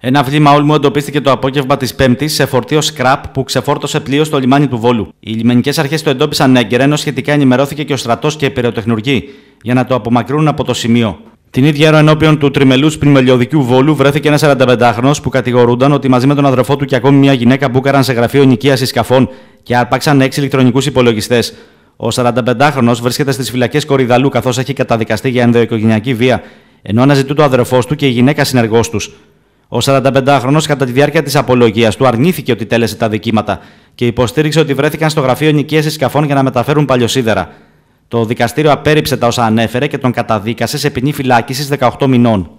Ένα βλήμα όλμου εντοπίστηκε το απόγευμα της Πέμπτης σε φορτίο σκραπ που ξεφόρτωσε πλοίο στο λιμάνι του Βόλου. Οι λιμενικές αρχές το εντόπισαν έγκαιρα, ενώ σχετικά ενημερώθηκε και ο στρατός και οι πυροτεχνουργοί για να το απομακρύνουν από το σημείο. Την ίδια ώρα, ενώπιον του τριμελούς πνημελιωδικού βόλου, βρέθηκε ένας 45χρονο που κατηγορούνταν ότι μαζί με τον αδερφό του και ακόμη μια γυναίκα μπούκαραν σε γραφείο νοικίαση σκαφών και άρπαξαν 6 ηλεκτρονικούς υπολογιστές. Ο 45χρονο βρίσκεται στις φυλακές Κορυδαλού καθώς έχει καταδικαστεί για ενδοοικογενειακή βία, ενώ αναζητούν το αδερφός του και η γυναίκα συνεργός τους. Ο 45χρονο, κατά τη διάρκεια της απολογίας του, αρνήθηκε ότι τέλεσε τα δικήματα και υποστήριξε ότι βρέθηκαν στο γραφείο νοικίας σκαφών για να μεταφέρουν παλιοσίδερα. Το δικαστήριο απέρριψε τα όσα ανέφερε και τον καταδίκασε σε ποινή φυλάκισης 18 μηνών.